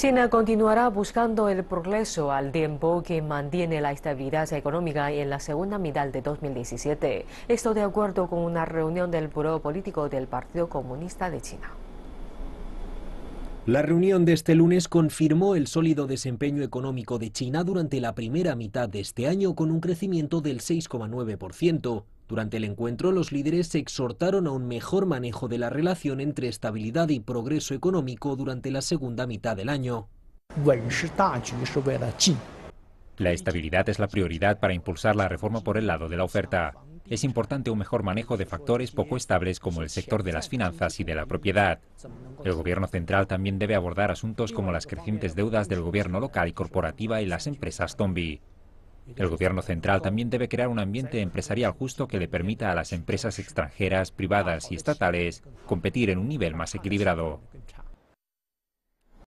China continuará buscando el progreso al tiempo que mantiene la estabilidad económica en la segunda mitad de 2017. Esto de acuerdo con una reunión del Buró Político del Partido Comunista de China. La reunión de este lunes confirmó el sólido desempeño económico de China durante la primera mitad de este año con un crecimiento del 6,9%, durante el encuentro, los líderes se exhortaron a un mejor manejo de la relación entre estabilidad y progreso económico durante la segunda mitad del año. La estabilidad es la prioridad para impulsar la reforma por el lado de la oferta. Es importante un mejor manejo de factores poco estables como el sector de las finanzas y de la propiedad. El gobierno central también debe abordar asuntos como las crecientes deudas del gobierno local y corporativa y las empresas zombie. El gobierno central también debe crear un ambiente empresarial justo que le permita a las empresas extranjeras, privadas y estatales competir en un nivel más equilibrado.